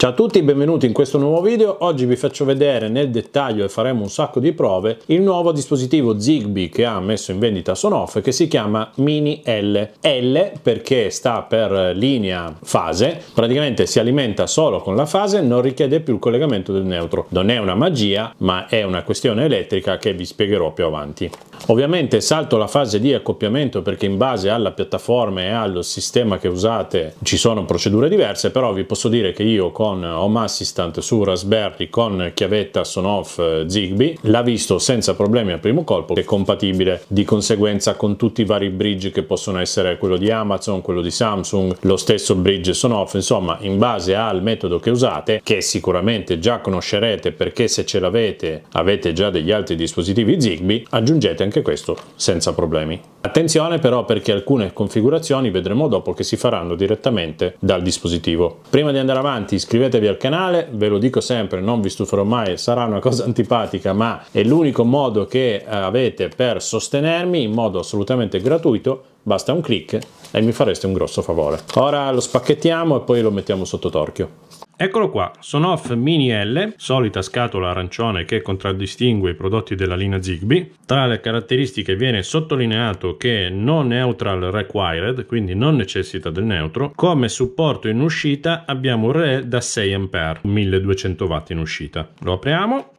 Ciao a tutti benvenuti in questo nuovo video. Oggi vi faccio vedere nel dettaglio e faremo un sacco di prove il nuovo dispositivo Zigbee che ha messo in vendita Sonoff che si chiama Mini L. L perché sta per linea fase, praticamente si alimenta solo con la fase, non richiede più il collegamento del neutro. Non è una magia, ma è una questione elettrica che vi spiegherò più avanti. Ovviamente salto la fase di accoppiamento perché in base alla piattaforma e allo sistema che usate ci sono procedure diverse, però vi posso dire che io con con Home Assistant su Raspberry con chiavetta off eh, Zigbee, l'ha visto senza problemi al primo colpo, è compatibile di conseguenza con tutti i vari bridge che possono essere quello di Amazon, quello di Samsung, lo stesso bridge off insomma in base al metodo che usate, che sicuramente già conoscerete perché se ce l'avete avete già degli altri dispositivi Zigbee, aggiungete anche questo senza problemi. Attenzione però perché alcune configurazioni vedremo dopo che si faranno direttamente dal dispositivo. Prima di andare avanti iscrivetevi iscrivetevi al canale, ve lo dico sempre, non vi stuferò mai, sarà una cosa antipatica, ma è l'unico modo che eh, avete per sostenermi in modo assolutamente gratuito, basta un clic e mi fareste un grosso favore. Ora lo spacchettiamo e poi lo mettiamo sotto torchio. Eccolo qua, Sonoff Mini L, solita scatola arancione che contraddistingue i prodotti della linea Zigbee. Tra le caratteristiche viene sottolineato che non neutral required, quindi non necessita del neutro. Come supporto in uscita abbiamo un re da 6A, 1200 W in uscita. Lo apriamo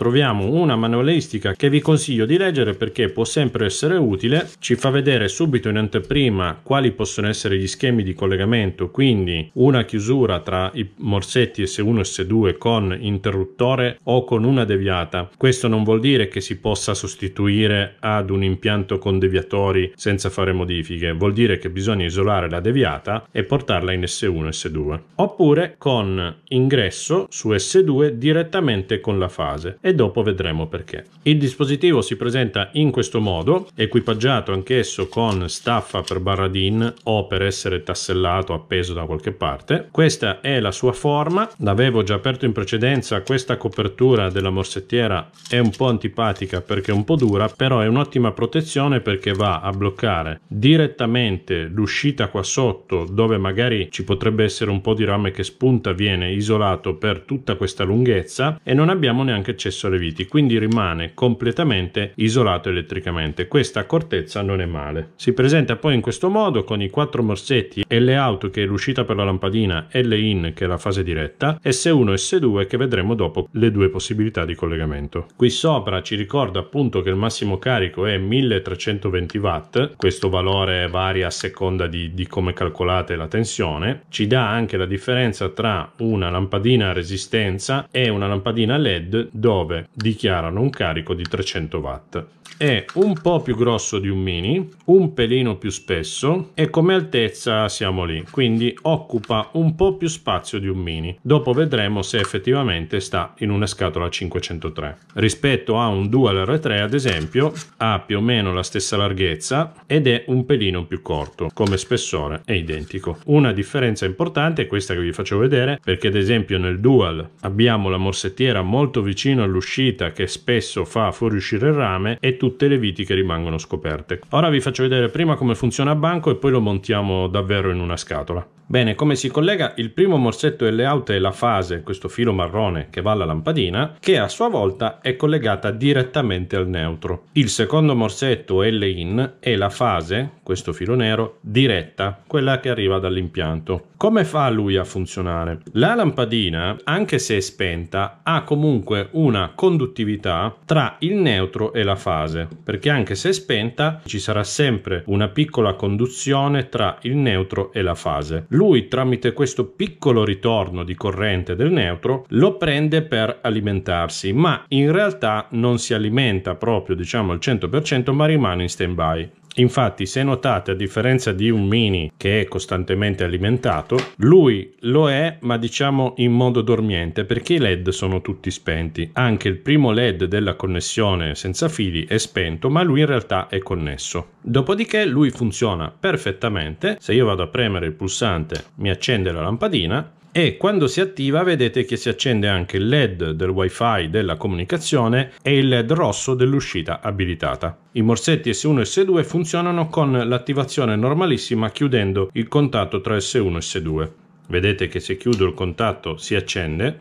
troviamo una manualistica che vi consiglio di leggere perché può sempre essere utile, ci fa vedere subito in anteprima quali possono essere gli schemi di collegamento, quindi una chiusura tra i morsetti S1 e S2 con interruttore o con una deviata. Questo non vuol dire che si possa sostituire ad un impianto con deviatori senza fare modifiche, vuol dire che bisogna isolare la deviata e portarla in S1 e S2, oppure con ingresso su S2 direttamente con la fase e dopo vedremo perché. Il dispositivo si presenta in questo modo, equipaggiato anch'esso con staffa per barradin o per essere tassellato appeso da qualche parte. Questa è la sua forma, l'avevo già aperto in precedenza, questa copertura della morsettiera è un po' antipatica perché è un po' dura, però è un'ottima protezione perché va a bloccare direttamente l'uscita qua sotto dove magari ci potrebbe essere un po' di rame che spunta, viene isolato per tutta questa lunghezza e non abbiamo neanche accesso spessore viti, quindi rimane completamente isolato elettricamente. Questa accortezza non è male. Si presenta poi in questo modo con i quattro morsetti L-out che è l'uscita per la lampadina, L-in che è la fase diretta, S1 e S2 che vedremo dopo le due possibilità di collegamento. Qui sopra ci ricorda appunto che il massimo carico è 1320 watt, questo valore varia a seconda di, di come calcolate la tensione, ci dà anche la differenza tra una lampadina a resistenza e una lampadina LED dove 9 dichiarano un carico di 300 watt. È un po' più grosso di un mini, un pelino più spesso e come altezza siamo lì, quindi occupa un po' più spazio di un mini. Dopo vedremo se effettivamente sta in una scatola 503. Rispetto a un Dual R3 ad esempio ha più o meno la stessa larghezza ed è un pelino più corto, come spessore è identico. Una differenza importante è questa che vi faccio vedere perché ad esempio nel Dual abbiamo la morsettiera molto vicino al all'uscita che spesso fa fuoriuscire il rame e tutte le viti che rimangono scoperte. Ora vi faccio vedere prima come funziona a banco e poi lo montiamo davvero in una scatola. Bene, come si collega? Il primo morsetto del layout è la fase, questo filo marrone che va alla lampadina, che a sua volta è collegata direttamente al neutro. Il secondo morsetto L-in è la fase, questo filo nero, diretta, quella che arriva dall'impianto. Come fa lui a funzionare? La lampadina, anche se è spenta, ha comunque una conduttività tra il neutro e la fase, perché anche se è spenta ci sarà sempre una piccola conduzione tra il neutro e la fase lui, tramite questo piccolo ritorno di corrente del neutro, lo prende per alimentarsi, ma in realtà non si alimenta proprio diciamo al 100%, ma rimane in stand-by. Infatti, se notate, a differenza di un mini che è costantemente alimentato, lui lo è, ma diciamo in modo dormiente, perché i LED sono tutti spenti. Anche il primo LED della connessione senza fili è spento, ma lui in realtà è connesso. Dopodiché lui funziona perfettamente. Se io vado a premere il pulsante, mi accende la lampadina e quando si attiva vedete che si accende anche il LED del wifi della comunicazione e il LED rosso dell'uscita abilitata. I morsetti S1 e S2 funzionano con l'attivazione normalissima chiudendo il contatto tra S1 e S2. Vedete che se chiudo il contatto si accende,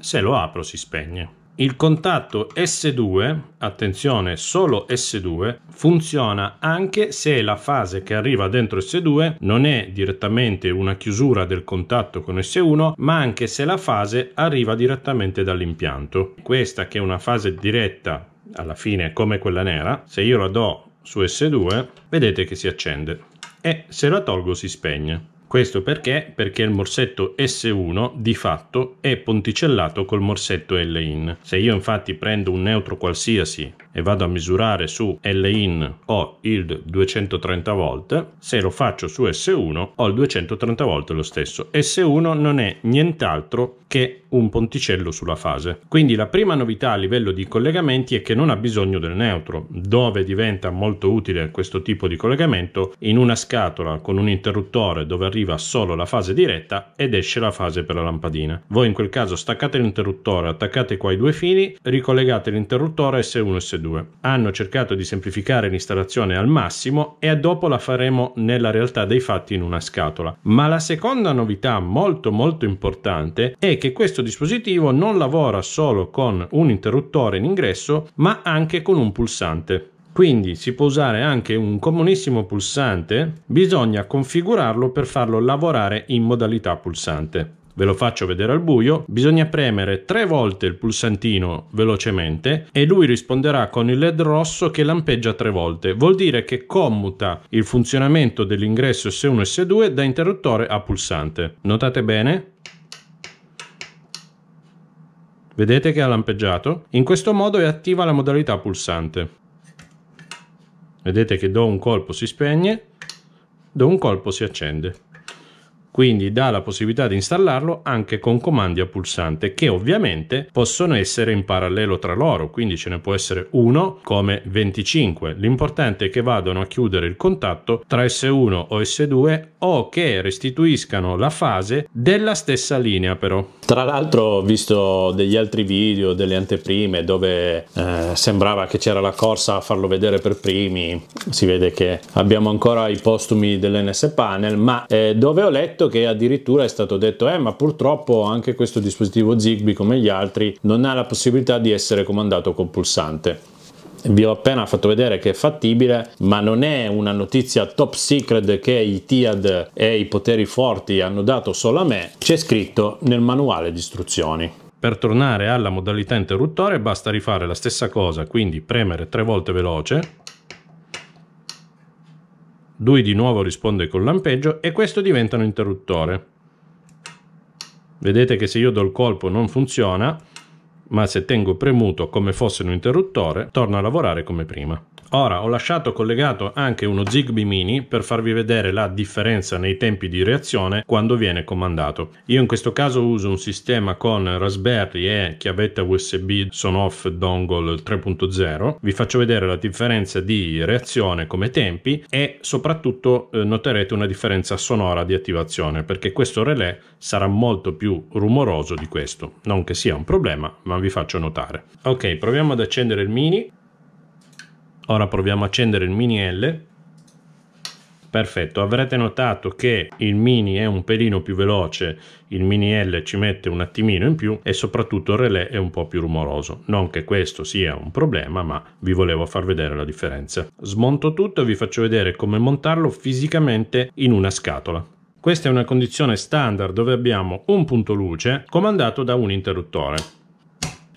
se lo apro si spegne. Il contatto S2, attenzione solo S2, funziona anche se la fase che arriva dentro S2 non è direttamente una chiusura del contatto con S1, ma anche se la fase arriva direttamente dall'impianto. Questa che è una fase diretta alla fine come quella nera, se io la do su S2 vedete che si accende e se la tolgo si spegne. Questo perché? Perché il morsetto S1 di fatto è ponticellato col morsetto L-in. Se io infatti prendo un neutro qualsiasi e vado a misurare su Lin ho il 230 volt, se lo faccio su S1 ho il 230 volt lo stesso. S1 non è nient'altro che un ponticello sulla fase. Quindi la prima novità a livello di collegamenti è che non ha bisogno del neutro, dove diventa molto utile questo tipo di collegamento in una scatola con un interruttore dove arriva solo la fase diretta ed esce la fase per la lampadina. Voi in quel caso staccate l'interruttore, attaccate qua i due fili, ricollegate l'interruttore S1 e S2 due. Hanno cercato di semplificare l'installazione al massimo e dopo la faremo nella realtà dei fatti in una scatola. Ma la seconda novità molto molto importante è che questo dispositivo non lavora solo con un interruttore in ingresso ma anche con un pulsante. Quindi si può usare anche un comunissimo pulsante, bisogna configurarlo per farlo lavorare in modalità pulsante ve lo faccio vedere al buio, bisogna premere tre volte il pulsantino velocemente e lui risponderà con il led rosso che lampeggia tre volte. Vuol dire che commuta il funzionamento dell'ingresso S1 e S2 da interruttore a pulsante. Notate bene? Vedete che ha lampeggiato? In questo modo è attiva la modalità pulsante. Vedete che do un colpo si spegne, do un colpo si accende quindi dà la possibilità di installarlo anche con comandi a pulsante che ovviamente possono essere in parallelo tra loro, quindi ce ne può essere uno come 25. L'importante è che vadano a chiudere il contatto tra S1 o S2 o che restituiscano la fase della stessa linea però. Tra l'altro ho visto degli altri video, delle anteprime dove eh, sembrava che c'era la corsa a farlo vedere per primi, si vede che abbiamo ancora i postumi dell'NS Panel, ma eh, dove ho letto effetto che addirittura è stato detto eh ma purtroppo anche questo dispositivo Zigbee come gli altri non ha la possibilità di essere comandato col pulsante vi ho appena fatto vedere che è fattibile ma non è una notizia top secret che i TIAD e i poteri forti hanno dato solo a me c'è scritto nel manuale di istruzioni per tornare alla modalità interruttore basta rifare la stessa cosa quindi premere tre volte veloce lui di nuovo risponde col lampeggio e questo diventa un interruttore. Vedete che se io do il colpo non funziona, ma se tengo premuto come fosse un interruttore, torna a lavorare come prima. Ora ho lasciato collegato anche uno Zigbee Mini per farvi vedere la differenza nei tempi di reazione quando viene comandato. Io in questo caso uso un sistema con Raspberry e chiavetta USB Sonoff Dongle 3.0. Vi faccio vedere la differenza di reazione come tempi e soprattutto eh, noterete una differenza sonora di attivazione perché questo relè sarà molto più rumoroso di questo. Non che sia un problema, ma vi faccio notare. Ok, proviamo ad accendere il Mini Ora proviamo a accendere il mini L. Perfetto, avrete notato che il mini è un pelino più veloce, il mini L ci mette un attimino in più e soprattutto il relè è un po' più rumoroso. Non che questo sia un problema, ma vi volevo far vedere la differenza. Smonto tutto e vi faccio vedere come montarlo fisicamente in una scatola. Questa è una condizione standard dove abbiamo un punto luce comandato da un interruttore.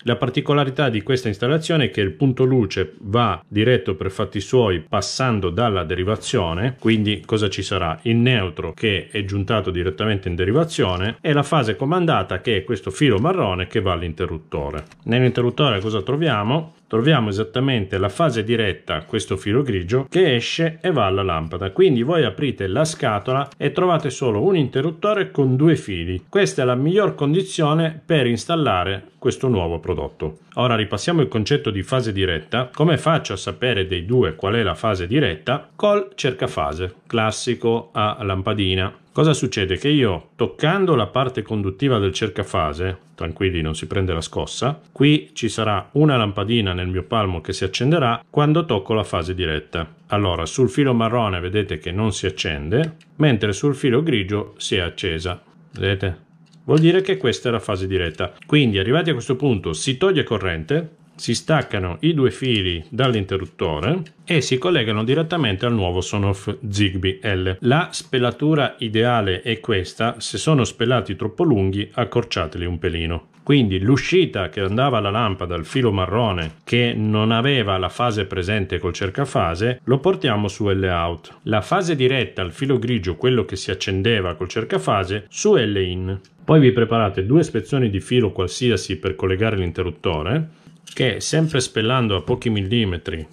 La particolarità di questa installazione è che il punto luce va diretto per fatti suoi passando dalla derivazione, quindi cosa ci sarà? Il neutro che è giuntato direttamente in derivazione e la fase comandata che è questo filo marrone che va all'interruttore. Nell'interruttore cosa troviamo? troviamo esattamente la fase diretta questo filo grigio che esce e va alla lampada. Quindi voi aprite la scatola e trovate solo un interruttore con due fili. Questa è la miglior condizione per installare questo nuovo prodotto. Ora ripassiamo il concetto di fase diretta. Come faccio a sapere dei due qual è la fase diretta? Col cercafase, classico a lampadina. Cosa succede? Che io, toccando la parte conduttiva del cercafase, tranquilli non si prende la scossa, qui ci sarà una lampadina nel mio palmo che si accenderà quando tocco la fase diretta. Allora, sul filo marrone vedete che non si accende, mentre sul filo grigio si è accesa. Vedete? Vuol dire che questa è la fase diretta. Quindi, arrivati a questo punto, si toglie corrente, si staccano i due fili dall'interruttore e si collegano direttamente al nuovo Sonoff Zigbee L. La spelatura ideale è questa, se sono spelati troppo lunghi accorciateli un pelino. Quindi l'uscita che andava alla lampada, al filo marrone, che non aveva la fase presente col cercafase, lo portiamo su L-out. La fase diretta al filo grigio, quello che si accendeva col cercafase, su L-in. Poi vi preparate due spezzoni di filo qualsiasi per collegare l'interruttore che sempre spellando a pochi millimetri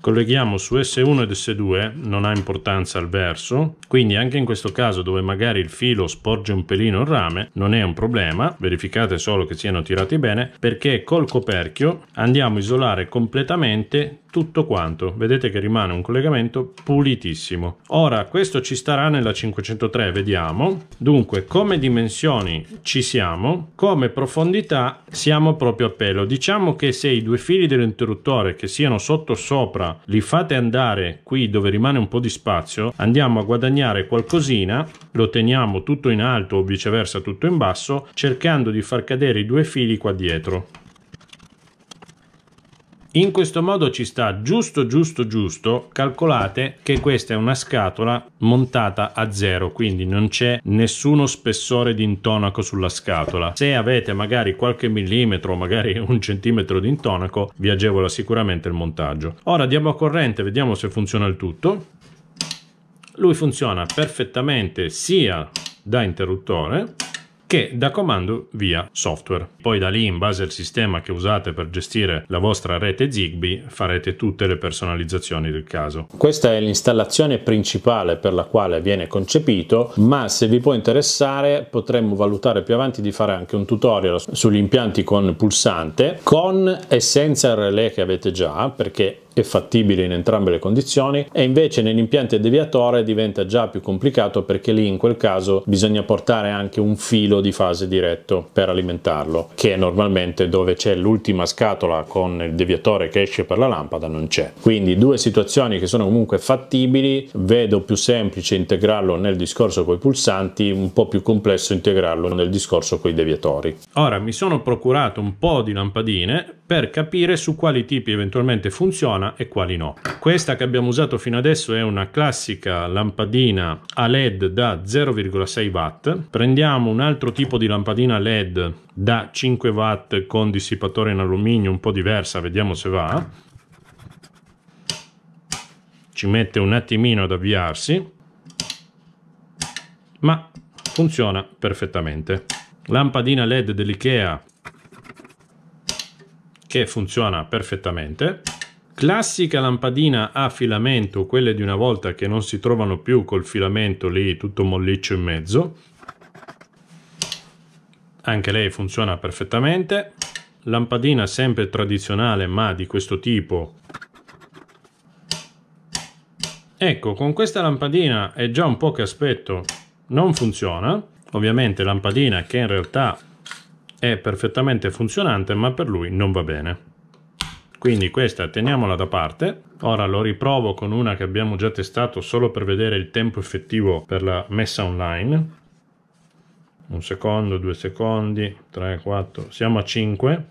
colleghiamo su S1 ed S2, non ha importanza al verso, quindi anche in questo caso dove magari il filo sporge un pelino il rame non è un problema, verificate solo che siano tirati bene, perché col coperchio andiamo a isolare completamente tutto quanto. Vedete che rimane un collegamento pulitissimo. Ora, questo ci starà nella 503, vediamo. Dunque, come dimensioni ci siamo, come profondità siamo proprio a pelo. Diciamo che se i due fili dell'interruttore che siano sotto sopra li fate andare qui dove rimane un po' di spazio, andiamo a guadagnare qualcosina, lo teniamo tutto in alto o viceversa tutto in basso, cercando di far cadere i due fili qua dietro. In questo modo ci sta giusto giusto giusto, calcolate che questa è una scatola montata a zero, quindi non c'è nessuno spessore di intonaco sulla scatola. Se avete magari qualche millimetro, magari un centimetro di intonaco, vi agevola sicuramente il montaggio. Ora diamo a corrente, vediamo se funziona il tutto. Lui funziona perfettamente sia da interruttore che dà comando via software. Poi da lì, in base al sistema che usate per gestire la vostra rete Zigbee, farete tutte le personalizzazioni del caso. Questa è l'installazione principale per la quale viene concepito, ma se vi può interessare potremmo valutare più avanti di fare anche un tutorial sugli impianti con pulsante, con e senza il relay che avete già, perché è fattibile in entrambe le condizioni e invece nell'impianto deviatore diventa già più complicato perché lì in quel caso bisogna portare anche un filo di fase diretto per alimentarlo che normalmente dove c'è l'ultima scatola con il deviatore che esce per la lampada non c'è quindi due situazioni che sono comunque fattibili vedo più semplice integrarlo nel discorso con i pulsanti un po' più complesso integrarlo nel discorso con i deviatori ora mi sono procurato un po' di lampadine per capire su quali tipi eventualmente funziona e quali no. Questa che abbiamo usato fino adesso è una classica lampadina a LED da 0,6 watt. Prendiamo un altro tipo di lampadina LED da 5 watt con dissipatore in alluminio un po' diversa, vediamo se va. Ci mette un attimino ad avviarsi, ma funziona perfettamente. Lampadina LED dell'IKEA che funziona perfettamente. Classica lampadina a filamento, quelle di una volta che non si trovano più col filamento lì tutto molliccio in mezzo. Anche lei funziona perfettamente. Lampadina sempre tradizionale ma di questo tipo. Ecco, con questa lampadina è già un po' che aspetto non funziona. Ovviamente lampadina che in realtà è perfettamente funzionante ma per lui non va bene. Quindi questa teniamola da parte. Ora lo riprovo con una che abbiamo già testato solo per vedere il tempo effettivo per la messa online. Un secondo, due secondi, 3, 4, siamo a 5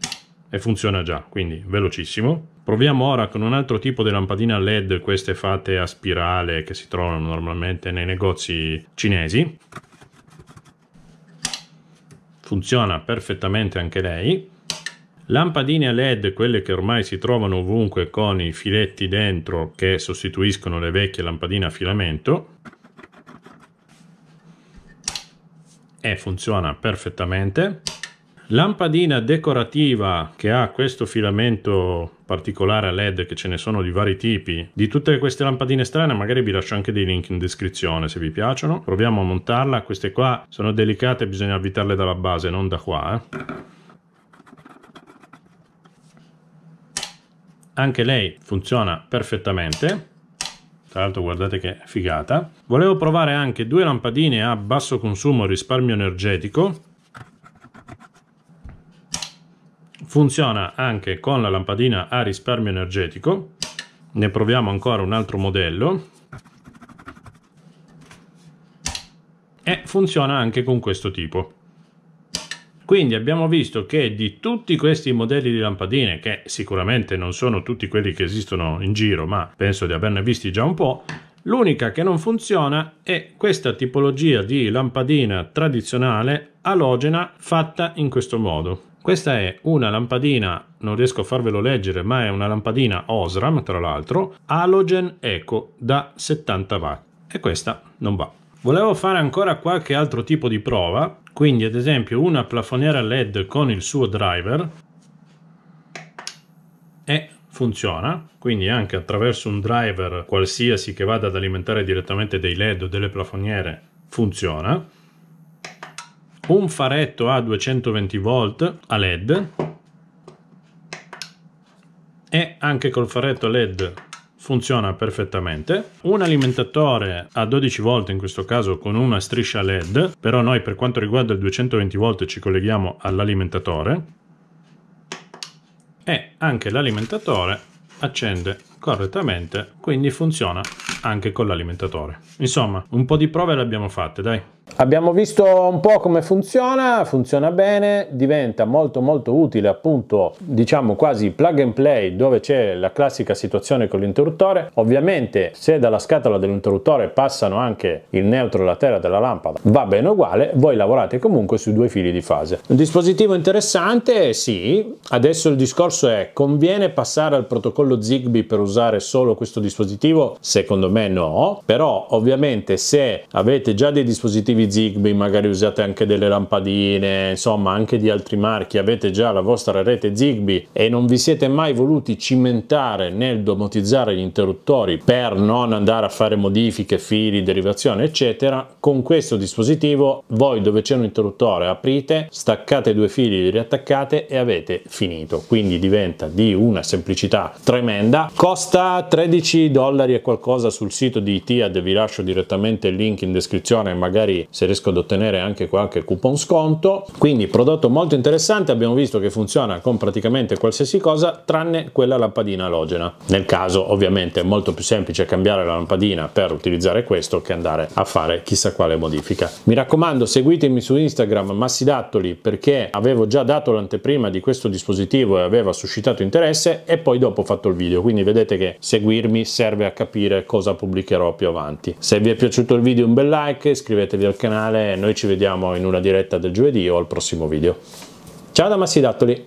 e funziona già, quindi velocissimo. Proviamo ora con un altro tipo di lampadina LED, queste fatte a spirale che si trovano normalmente nei negozi cinesi funziona perfettamente anche lei. Lampadine a LED, quelle che ormai si trovano ovunque con i filetti dentro che sostituiscono le vecchie lampadine a filamento. E funziona perfettamente. Lampadina decorativa che ha questo filamento particolare a led che ce ne sono di vari tipi. Di tutte queste lampadine strane magari vi lascio anche dei link in descrizione se vi piacciono. Proviamo a montarla, queste qua sono delicate, bisogna avvitarle dalla base, non da qua. Eh. Anche lei funziona perfettamente. Tra l'altro guardate che figata. Volevo provare anche due lampadine a basso consumo e risparmio energetico funziona anche con la lampadina a risparmio energetico ne proviamo ancora un altro modello e funziona anche con questo tipo quindi abbiamo visto che di tutti questi modelli di lampadine che sicuramente non sono tutti quelli che esistono in giro ma penso di averne visti già un po' L'unica che non funziona è questa tipologia di lampadina tradizionale alogena fatta in questo modo. Questa è una lampadina, non riesco a farvelo leggere, ma è una lampadina Osram, tra l'altro, Halogen Eco da 70 watt. E questa non va. Volevo fare ancora qualche altro tipo di prova, quindi ad esempio una plafoniera LED con il suo driver e funziona, quindi anche attraverso un driver qualsiasi che vada ad alimentare direttamente dei LED o delle plafoniere funziona un faretto a 220 volt a led e anche col faretto led funziona perfettamente un alimentatore a 12 volt in questo caso con una striscia led però noi per quanto riguarda il 220 volt ci colleghiamo all'alimentatore e anche l'alimentatore accende correttamente quindi funziona anche con l'alimentatore insomma un po' di prove le abbiamo fatte dai Abbiamo visto un po' come funziona, funziona bene, diventa molto molto utile appunto diciamo quasi plug and play dove c'è la classica situazione con l'interruttore. Ovviamente se dalla scatola dell'interruttore passano anche il neutro e la terra della lampada va bene uguale, voi lavorate comunque su due fili di fase. Un dispositivo interessante sì, adesso il discorso è conviene passare al protocollo Zigbee per usare solo questo dispositivo? Secondo me no, però ovviamente se avete già dei dispositivi Zigbee, magari usate anche delle lampadine, insomma anche di altri marchi, avete già la vostra rete Zigbee e non vi siete mai voluti cimentare nel domotizzare gli interruttori per non andare a fare modifiche, fili, derivazione eccetera, con questo dispositivo voi dove c'è un interruttore aprite, staccate due fili, li riattaccate e avete finito, quindi diventa di una semplicità tremenda, costa 13 dollari e qualcosa sul sito di Tiad, vi lascio direttamente il link in descrizione magari se riesco ad ottenere anche qualche coupon sconto. Quindi prodotto molto interessante, abbiamo visto che funziona con praticamente qualsiasi cosa tranne quella lampadina alogena. Nel caso ovviamente è molto più semplice cambiare la lampadina per utilizzare questo che andare a fare chissà quale modifica. Mi raccomando seguitemi su Instagram Massidattoli perché avevo già dato l'anteprima di questo dispositivo e aveva suscitato interesse e poi dopo ho fatto il video, quindi vedete che seguirmi serve a capire cosa pubblicherò più avanti. Se vi è piaciuto il video un bel like, iscrivetevi al canale canale, noi ci vediamo in una diretta del giovedì o al prossimo video. Ciao da Dattoli!